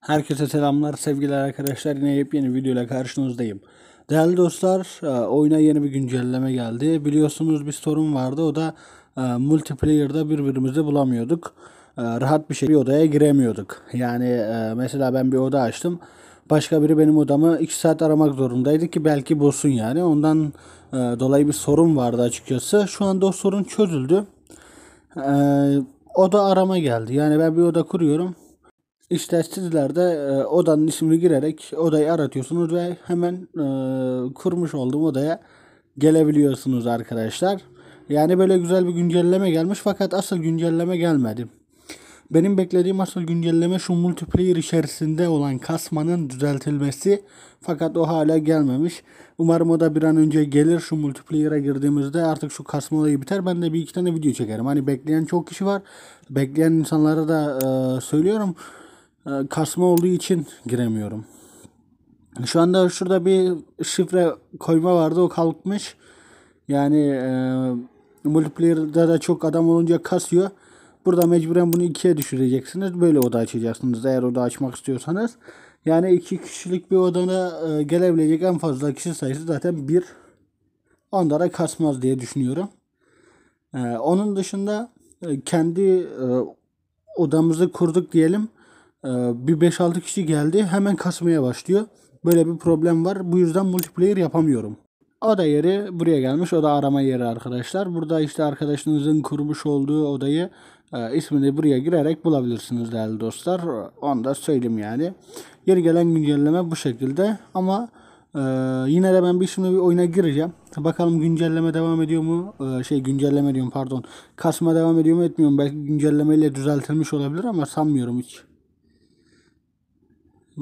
Herkese selamlar, sevgiler arkadaşlar. Yine yepyeni videoyla karşınızdayım. Değerli dostlar, e, oyuna yeni bir güncelleme geldi. Biliyorsunuz bir sorun vardı. O da e, multiplayer'da birbirimizi bulamıyorduk. E, rahat bir şekilde bir odaya giremiyorduk. Yani mesela ben bir oda açtım. Başka biri benim odamı 2 saat aramak zorundaydı ki belki bulsun yani. Ondan dolayı bir sorun vardı açıkçası. Şu anda o sorun çözüldü. Oda arama geldi. Yani ben bir oda kuruyorum işte sizler de e, odanın ismini girerek odayı aratıyorsunuz ve hemen e, kurmuş olduğum odaya gelebiliyorsunuz arkadaşlar. Yani böyle güzel bir güncelleme gelmiş fakat asıl güncelleme gelmedi. Benim beklediğim asıl güncelleme şu multiplayer içerisinde olan kasmanın düzeltilmesi fakat o hala gelmemiş. Umarım o da bir an önce gelir şu multiplayer'a girdiğimizde artık şu kasma olayı biter ben de bir iki tane video çekerim. Hani bekleyen çok kişi var bekleyen insanlara da e, söylüyorum ee, kasma olduğu için giremiyorum. Şu anda şurada bir şifre koyma vardı o kalkmış. Yani e, multiplayer'da da çok adam olunca kasıyor. Burada mecburen bunu ikiye düşüreceksiniz. Böyle oda açacaksınız eğer oda açmak istiyorsanız. Yani iki kişilik bir odana e, gelebilecek en fazla kişi sayısı zaten bir. Onda da kasmaz diye düşünüyorum. E, onun dışında e, kendi e, odamızı kurduk diyelim. Ee, bir 5-6 kişi geldi hemen kasmaya başlıyor. Böyle bir problem var. Bu yüzden multiplayer yapamıyorum. Oda yeri buraya gelmiş. Oda arama yeri arkadaşlar. Burada işte arkadaşınızın kurmuş olduğu odayı e, ismini buraya girerek bulabilirsiniz değerli dostlar. Onu da söyleyeyim yani. yeni gelen güncelleme bu şekilde. Ama ee, yine de ben bir şimdi bir oyuna gireceğim. Bakalım güncelleme devam ediyor mu? Ee, şey güncelleme diyorum pardon. Kasma devam ediyor mu etmiyor mu? Belki güncellemeyle düzeltilmiş olabilir ama sanmıyorum hiç.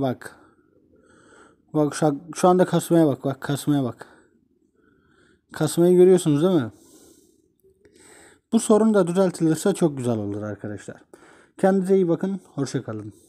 Bak. Bak şu, şu anda kasmaya bak. Bak kasmaya bak. Kasmayı görüyorsunuz değil mi? Bu sorun da düzeltilirse çok güzel olur arkadaşlar. Kendinize iyi bakın. Hoşçakalın.